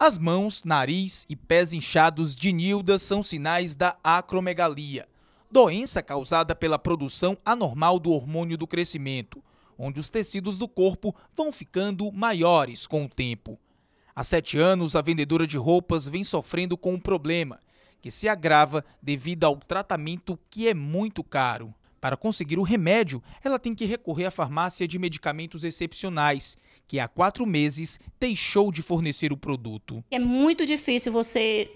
As mãos, nariz e pés inchados de Nilda são sinais da acromegalia, doença causada pela produção anormal do hormônio do crescimento, onde os tecidos do corpo vão ficando maiores com o tempo. Há sete anos, a vendedora de roupas vem sofrendo com o um problema, que se agrava devido ao tratamento que é muito caro. Para conseguir o remédio, ela tem que recorrer à farmácia de medicamentos excepcionais, que há quatro meses deixou de fornecer o produto. É muito difícil você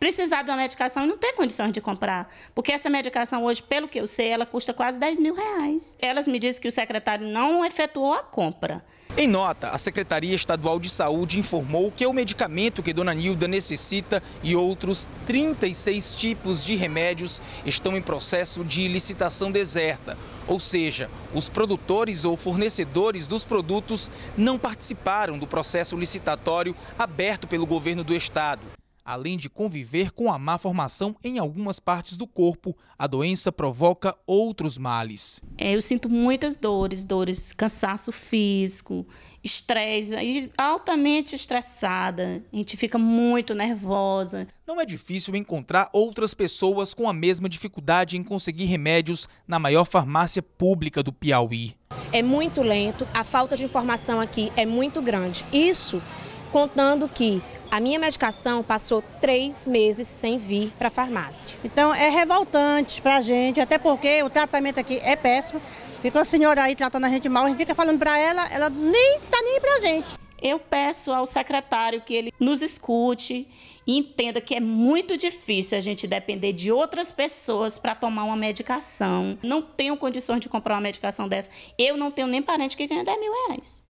precisar de uma medicação e não ter condições de comprar. Porque essa medicação hoje, pelo que eu sei, ela custa quase 10 mil reais. Elas me dizem que o secretário não efetuou a compra. Em nota, a Secretaria Estadual de Saúde informou que é o medicamento que Dona Nilda necessita e outros 36 tipos de remédios estão em processo de licitação deserta. Ou seja, os produtores ou fornecedores dos produtos não participaram do processo licitatório aberto pelo governo do estado. Além de conviver com a má formação em algumas partes do corpo, a doença provoca outros males. É, eu sinto muitas dores, dores, cansaço físico, estresse, altamente estressada, a gente fica muito nervosa. Não é difícil encontrar outras pessoas com a mesma dificuldade em conseguir remédios na maior farmácia pública do Piauí. É muito lento, a falta de informação aqui é muito grande. Isso contando que a minha medicação passou três meses sem vir para a farmácia. Então é revoltante para a gente, até porque o tratamento aqui é péssimo. Ficou a senhora aí tratando a gente mal, a gente fica falando para ela, ela nem tá nem para a gente. Eu peço ao secretário que ele nos escute e entenda que é muito difícil a gente depender de outras pessoas para tomar uma medicação. Não tenho condições de comprar uma medicação dessa. Eu não tenho nem parente que ganha 10 mil reais.